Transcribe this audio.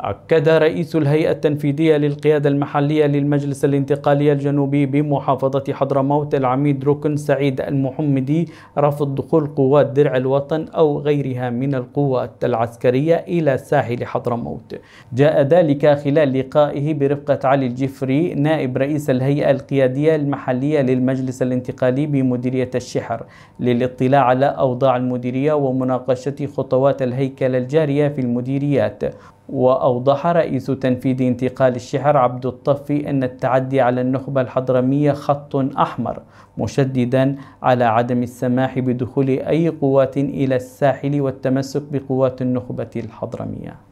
أكد رئيس الهيئة التنفيذية للقيادة المحلية للمجلس الانتقالي الجنوبي بمحافظة حضرموت العميد ركن سعيد المحمدي رفض دخول قوات درع الوطن أو غيرها من القوات العسكرية إلى ساحل حضرموت جاء ذلك خلال لقائه برفقة علي الجفري نائب رئيس الهيئة القيادية المحلية للمجلس الانتقالي بمديرية الشحر للاطلاع على أوضاع المديرية ومناقشة خطوات الهيكل الجارية في المديريات وأوضح رئيس تنفيذ انتقال الشحر عبد الطفي أن التعدي على النخبة الحضرمية خط أحمر مشددا على عدم السماح بدخول أي قوات إلى الساحل والتمسك بقوات النخبة الحضرمية